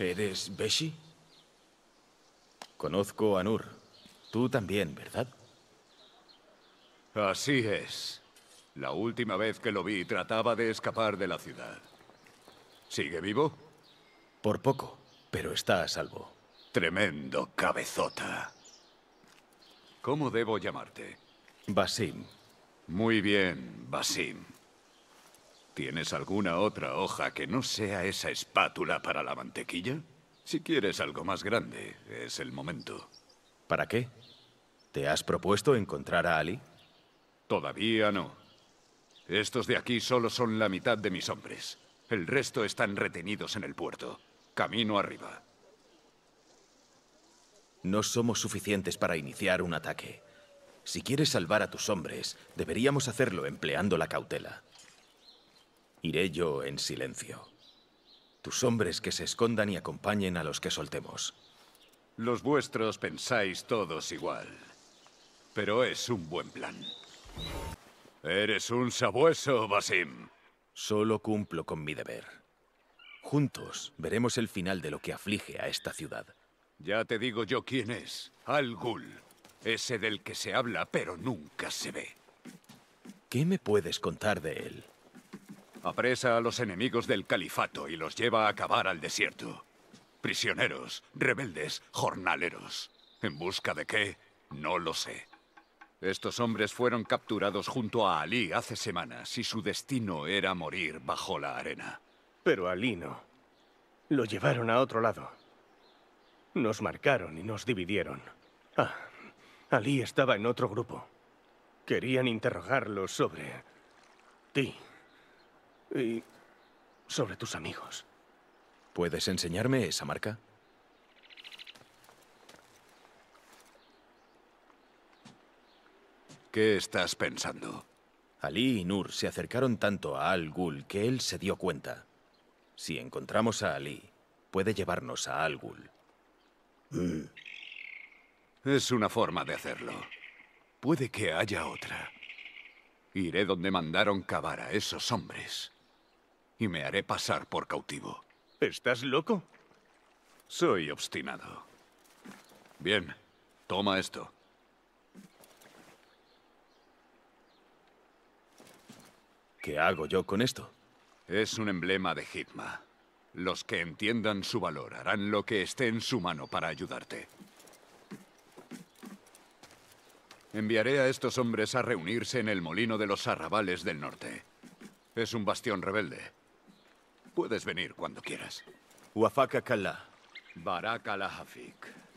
¿Eres Beshi? Conozco a Nur. Tú también, ¿verdad? Así es. La última vez que lo vi trataba de escapar de la ciudad. ¿Sigue vivo? Por poco, pero está a salvo. Tremendo cabezota. ¿Cómo debo llamarte? Basim. Muy bien, Basim. ¿Tienes alguna otra hoja que no sea esa espátula para la mantequilla? Si quieres algo más grande, es el momento. ¿Para qué? ¿Te has propuesto encontrar a Ali? Todavía no. Estos de aquí solo son la mitad de mis hombres. El resto están retenidos en el puerto. Camino arriba. No somos suficientes para iniciar un ataque. Si quieres salvar a tus hombres, deberíamos hacerlo empleando la cautela. Iré yo en silencio. Tus hombres que se escondan y acompañen a los que soltemos. Los vuestros pensáis todos igual. Pero es un buen plan. Eres un sabueso, Basim. Solo cumplo con mi deber. Juntos veremos el final de lo que aflige a esta ciudad. Ya te digo yo quién es. Al Ghul. Ese del que se habla pero nunca se ve. ¿Qué me puedes contar de él? Apresa a los enemigos del califato y los lleva a acabar al desierto. Prisioneros, rebeldes, jornaleros. ¿En busca de qué? No lo sé. Estos hombres fueron capturados junto a Ali hace semanas y su destino era morir bajo la arena. Pero Ali no. Lo llevaron a otro lado. Nos marcaron y nos dividieron. Ah, Ali estaba en otro grupo. Querían interrogarlo sobre... ti y sobre tus amigos. ¿Puedes enseñarme esa marca? ¿Qué estás pensando? Ali y Nur se acercaron tanto a Al Ghul que él se dio cuenta. Si encontramos a Ali, puede llevarnos a Al Ghul. Mm. Es una forma de hacerlo. Puede que haya otra. Iré donde mandaron cavar a esos hombres y me haré pasar por cautivo. ¿Estás loco? Soy obstinado. Bien, toma esto. ¿Qué hago yo con esto? Es un emblema de Hitma. Los que entiendan su valor harán lo que esté en su mano para ayudarte. Enviaré a estos hombres a reunirse en el molino de los arrabales del norte. Es un bastión rebelde. Puedes venir cuando quieras. Huafaka Kala. Baraka Hafik.